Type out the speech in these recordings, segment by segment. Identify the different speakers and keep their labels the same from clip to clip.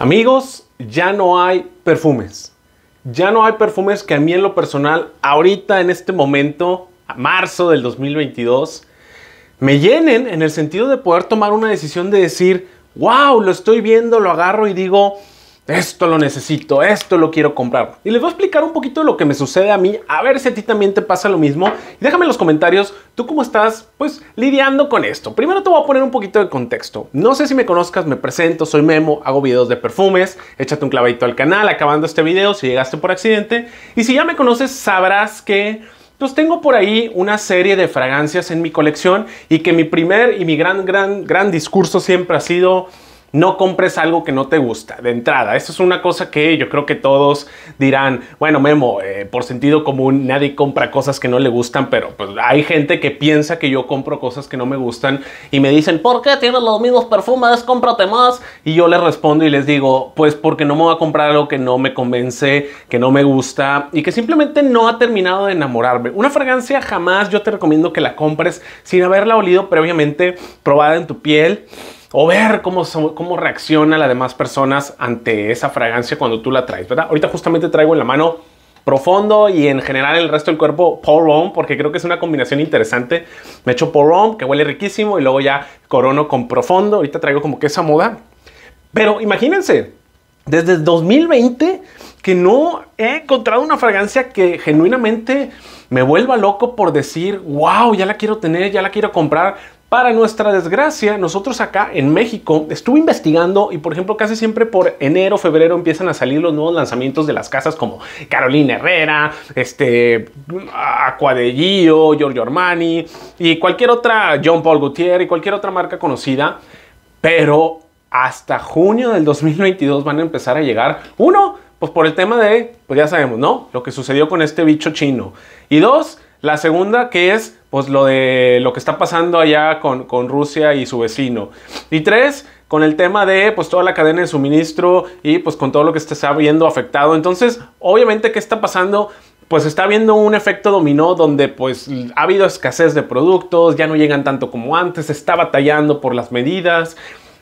Speaker 1: Amigos, ya no hay perfumes. Ya no hay perfumes que a mí en lo personal, ahorita en este momento, a marzo del 2022, me llenen en el sentido de poder tomar una decisión de decir, wow, lo estoy viendo, lo agarro y digo, esto lo necesito, esto lo quiero comprar. Y les voy a explicar un poquito lo que me sucede a mí, a ver si a ti también te pasa lo mismo. Y déjame en los comentarios, tú cómo estás, pues, lidiando con esto. Primero te voy a poner un poquito de contexto. No sé si me conozcas, me presento, soy Memo, hago videos de perfumes, échate un clavadito al canal acabando este video si llegaste por accidente. Y si ya me conoces, sabrás que... pues tengo por ahí una serie de fragancias en mi colección y que mi primer y mi gran, gran, gran discurso siempre ha sido no compres algo que no te gusta de entrada. Esto es una cosa que yo creo que todos dirán, bueno, Memo, eh, por sentido común, nadie compra cosas que no le gustan, pero pues hay gente que piensa que yo compro cosas que no me gustan y me dicen, ¿por qué tienes los mismos perfumes? Cómprate más. Y yo les respondo y les digo, pues porque no me voy a comprar algo que no me convence, que no me gusta y que simplemente no ha terminado de enamorarme. Una fragancia jamás yo te recomiendo que la compres sin haberla olido previamente, probada en tu piel o ver cómo, cómo reacciona las demás personas ante esa fragancia cuando tú la traes, ¿verdad? Ahorita justamente traigo en la mano profundo y en general el resto del cuerpo Paul Rome, porque creo que es una combinación interesante. Me echo Paul Rome, que huele riquísimo, y luego ya corono con profundo. Ahorita traigo como que esa moda. Pero imagínense, desde 2020 que no he encontrado una fragancia que genuinamente me vuelva loco por decir, wow, ya la quiero tener, ya la quiero comprar. Para nuestra desgracia, nosotros acá en México estuve investigando y por ejemplo casi siempre por enero, febrero empiezan a salir los nuevos lanzamientos de las casas como Carolina Herrera, este, Aqua Giorgio Armani y cualquier otra, John Paul Gaultier y cualquier otra marca conocida. Pero hasta junio del 2022 van a empezar a llegar, uno, pues por el tema de, pues ya sabemos, ¿no? Lo que sucedió con este bicho chino. Y dos, la segunda que es pues lo de lo que está pasando allá con, Rusia y su vecino. Y tres, con el tema de pues toda la cadena de suministro y pues con todo lo que se está viendo afectado. Entonces, obviamente, ¿qué está pasando? Pues está habiendo un efecto dominó donde pues ha habido escasez de productos, ya no llegan tanto como antes, se está batallando por las medidas.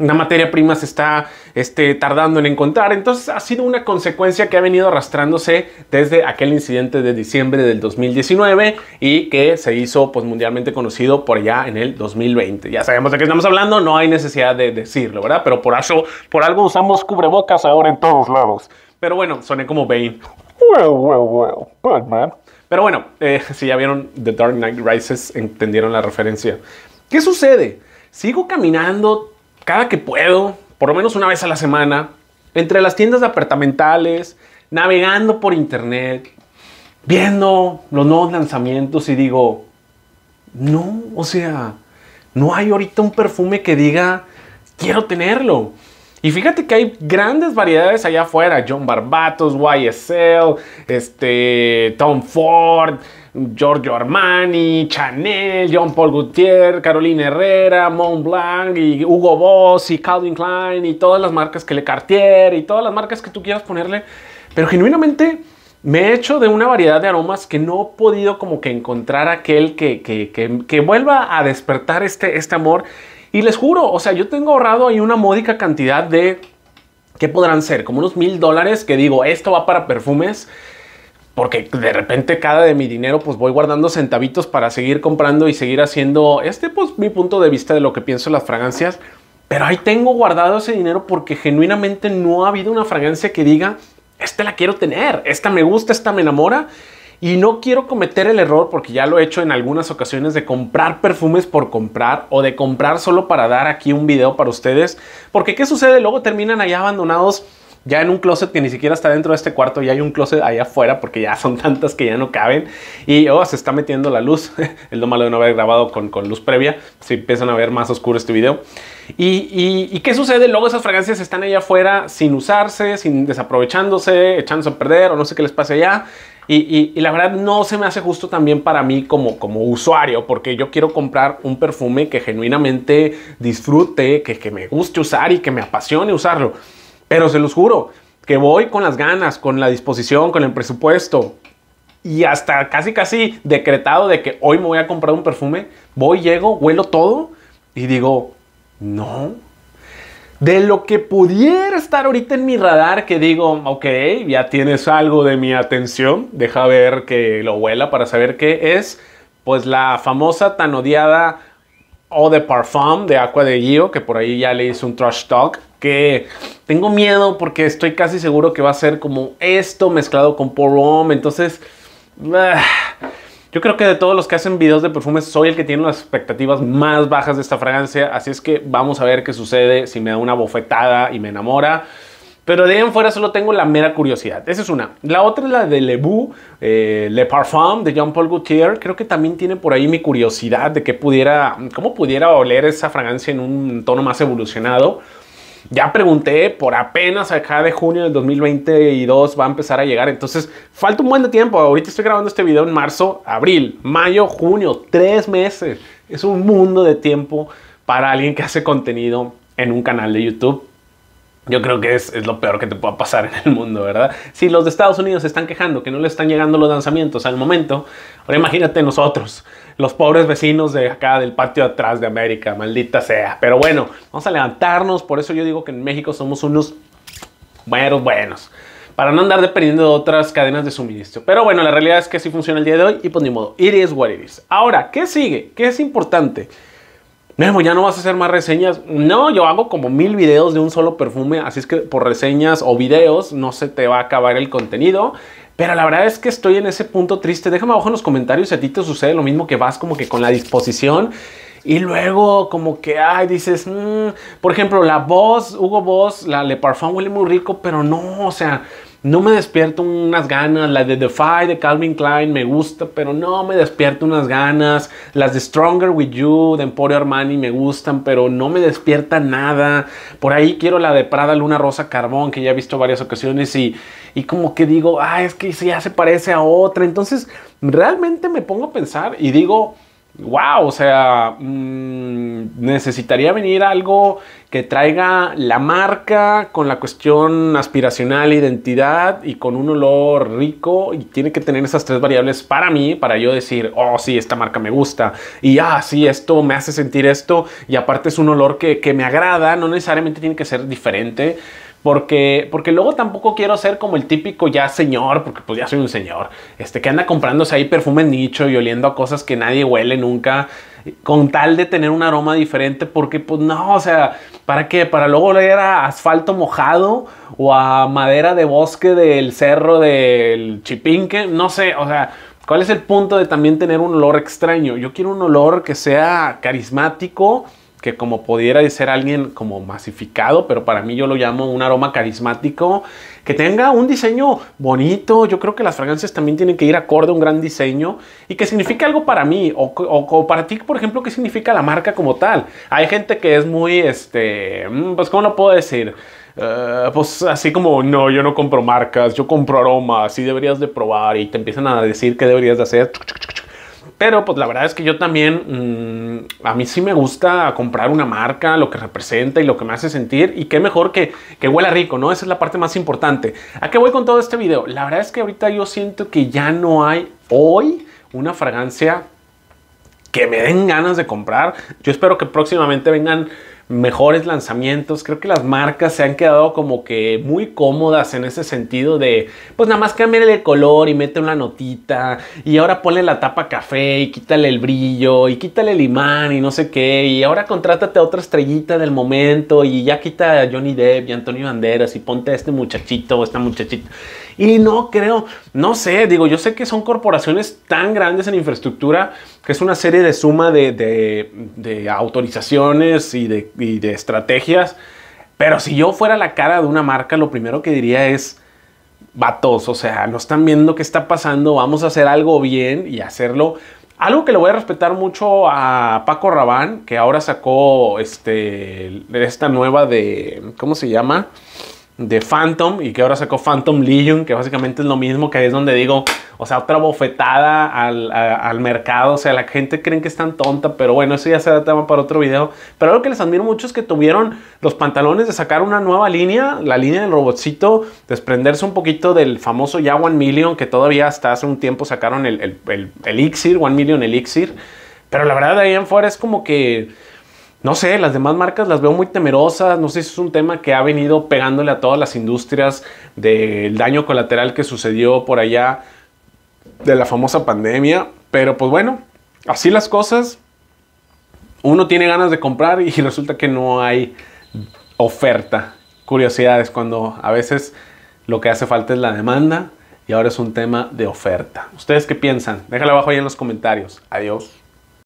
Speaker 1: Una materia prima se está este, tardando en encontrar. Entonces ha sido una consecuencia que ha venido arrastrándose desde aquel incidente de diciembre del 2019 y que se hizo pues, mundialmente conocido por allá en el 2020. Ya sabemos de qué estamos hablando, no hay necesidad de decirlo, ¿verdad? Pero por, eso, por algo usamos cubrebocas ahora en todos lados. Pero bueno, soné como Bane. Pero bueno, eh, si ya vieron The Dark Knight Rises, entendieron la referencia. ¿Qué sucede? Sigo caminando cada que puedo, por lo menos una vez a la semana, entre las tiendas departamentales, navegando por internet, viendo los nuevos lanzamientos y digo, no, o sea, no hay ahorita un perfume que diga, quiero tenerlo. Y fíjate que hay grandes variedades allá afuera. John Barbatos, YSL, este, Tom Ford, Giorgio Armani, Chanel, John Paul Gaultier, Carolina Herrera, Montblanc y Hugo Boss y Calvin Klein y todas las marcas que le Cartier y todas las marcas que tú quieras ponerle. Pero genuinamente me he hecho de una variedad de aromas que no he podido como que encontrar aquel que, vuelva a despertar este, este amor y les juro, o sea, yo tengo ahorrado ahí una módica cantidad de, ¿qué podrán ser? Como unos mil dólares que digo, esto va para perfumes porque de repente cada de mi dinero pues voy guardando centavitos para seguir comprando y seguir haciendo este pues mi punto de vista de lo que pienso las fragancias. Pero ahí tengo guardado ese dinero porque genuinamente no ha habido una fragancia que diga, esta la quiero tener, esta me gusta, esta me enamora y no quiero cometer el error, porque ya lo he hecho en algunas ocasiones, de comprar perfumes por comprar o de comprar solo para dar aquí un video para ustedes. Porque ¿qué sucede? Luego terminan allá abandonados ya en un closet que ni siquiera está dentro de este cuarto, Y hay un closet allá afuera porque ya son tantas que ya no caben y oh, se está metiendo la luz, El lo malo de no haber grabado con, luz previa, Si empiezan a ver más oscuro este video. Y, y, y, qué sucede? Luego esas fragancias están allá afuera sin usarse, sin desaprovechándose, echándose a perder o no sé qué les pase allá. Y, la verdad no se me hace justo también para mí como, como usuario, porque yo quiero comprar un perfume que genuinamente disfrute, que, que me guste usar y que me apasione usarlo. Pero se los juro, que voy con las ganas, con la disposición, con el presupuesto, y hasta casi casi decretado de que hoy me voy a comprar un perfume, voy, llego, huelo todo y digo, no, de lo que pudiera estar ahorita en mi radar, que digo, ok, ya tienes algo de mi atención, deja ver que lo huela para saber qué es, pues la famosa tan odiada Eau de Parfum de Aqua de Gio, que por ahí ya le hice un trash talk, que tengo miedo porque estoy casi seguro que va a ser como esto mezclado con por Rome, entonces... Ah, yo creo que de todos los que hacen videos de perfumes, soy el que tiene las expectativas más bajas de esta fragancia. Así es que vamos a ver qué sucede, si me da una bofetada y me enamora. Pero de ahí en fuera solo tengo la mera curiosidad. Esa es una. La otra es la de Le Bou, eh, Le Parfum de Jean-Paul Gaultier. Creo que también tiene por ahí mi curiosidad de que pudiera, cómo pudiera oler esa fragancia en un tono más evolucionado. Ya pregunté, por apenas acá de junio del 2022 va a empezar a llegar. Entonces, falta un buen de tiempo. Ahorita estoy grabando este video en marzo, abril, mayo, junio, tres meses. Es un mundo de tiempo para alguien que hace contenido en un canal de YouTube yo creo que es, es, lo peor que te pueda pasar en el mundo, ¿verdad? Si los de Estados Unidos se están quejando que no le están llegando los lanzamientos al momento, ahora imagínate nosotros, los pobres vecinos de acá del patio atrás de América, maldita sea. Pero bueno, vamos a levantarnos, por eso yo digo que en México somos unos buenos, buenos, para no andar dependiendo de otras cadenas de suministro. Pero bueno, la realidad es que así funciona el día de hoy y pues ni modo, it is what it is. Ahora, ¿qué sigue? ¿Qué es importante? Memo, ya no vas a hacer más reseñas. No, yo hago como mil videos de un solo perfume, así es que por reseñas o videos no se te va a acabar el contenido. Pero la verdad es que estoy en ese punto triste. Déjame abajo en los comentarios si a ti te sucede lo mismo que vas como que con la disposición. Y luego como que, ay, dices, mm". por ejemplo, la voz, Hugo Voz, la Le Parfum huele muy rico, pero no, o sea, no me despierto unas ganas. La de Defy de Calvin Klein me gusta, pero no me despierto unas ganas. Las de Stronger With You de Emporio Armani me gustan, pero no me despierta nada. Por ahí quiero la de Prada Luna Rosa Carbón, que ya he visto varias ocasiones y, y como que digo, ah, es que ya se parece a otra. Entonces realmente me pongo a pensar y digo, wow, o sea, mm, necesitaría venir algo que traiga la marca con la cuestión aspiracional, identidad y con un olor rico y tiene que tener esas tres variables para mí, para yo decir, oh sí, esta marca me gusta y ah, sí, esto me hace sentir esto y aparte es un olor que, que me agrada, no necesariamente tiene que ser diferente porque, porque luego tampoco quiero ser como el típico ya señor, porque pues ya soy un señor, este, que anda comprándose ahí perfume nicho y oliendo a cosas que nadie huele nunca, con tal de tener un aroma diferente, porque pues no, o sea, ¿para qué? Para luego oler a asfalto mojado o a madera de bosque del cerro del Chipinque, no sé, o sea, ¿cuál es el punto de también tener un olor extraño? Yo quiero un olor que sea carismático, que como pudiera ser alguien como masificado, pero para mí yo lo llamo un aroma carismático, que tenga un diseño bonito, yo creo que las fragancias también tienen que ir acorde a un gran diseño y que signifique algo para mí o, o, para ti, por ejemplo, qué significa la marca como tal. Hay gente que es muy, este, mm, pues, ¿cómo lo puedo decir? Eh, pues así como, no, yo no compro marcas, yo compro aromas, sí deberías de probar y te empiezan a decir qué deberías de hacer. Pero pues la verdad es que yo también, mm, a mí sí me gusta comprar una marca, lo que representa y lo que me hace sentir. Y qué mejor que, que huela rico, ¿no? Esa es la parte más importante. ¿A qué voy con todo este video? La verdad es que ahorita yo siento que ya no hay hoy una fragancia que me den ganas de comprar. Yo espero que próximamente vengan mejores lanzamientos. Creo que las marcas se han quedado como que muy cómodas en ese sentido de, pues nada más cámbiale el color y mete una notita y ahora ponle la tapa café y quítale el brillo y quítale el imán y no sé qué y ahora contrátate a otra estrellita del momento y ya quita a Johnny Depp y Antonio Banderas y ponte a este muchachito o esta muchachita. Y no creo, no sé, digo, yo sé que son corporaciones tan grandes en infraestructura que es una serie de suma de, de, autorizaciones y de, estrategias. Pero si yo fuera la cara de una marca, lo primero que diría es, vatos, o sea, no están viendo qué está pasando, vamos a hacer algo bien y hacerlo. Algo que le voy a respetar mucho a Paco Rabán, que ahora sacó este, esta nueva de, ¿cómo se llama? de Phantom y que ahora sacó Phantom Legion, que básicamente es lo mismo, que es donde digo, o sea, otra bofetada al, mercado, o sea, la gente creen que es tan tonta, pero bueno, eso ya será tema para otro video. Pero algo que les admiro mucho es que tuvieron los pantalones de sacar una nueva línea, la línea del robotcito, desprenderse un poquito del famoso ya One Million, que todavía hasta hace un tiempo sacaron el, el Elixir, One Million Elixir, pero la verdad de ahí en fuera es como que no sé, las demás marcas las veo muy temerosas, no sé si es un tema que ha venido pegándole a todas las industrias del daño colateral que sucedió por allá de la famosa pandemia, pero pues bueno, así las cosas, uno tiene ganas de comprar y resulta que no hay oferta. Curiosidades cuando a veces lo que hace falta es la demanda y ahora es un tema de oferta. ¿Ustedes qué piensan? Déjalo abajo ahí en los comentarios. Adiós.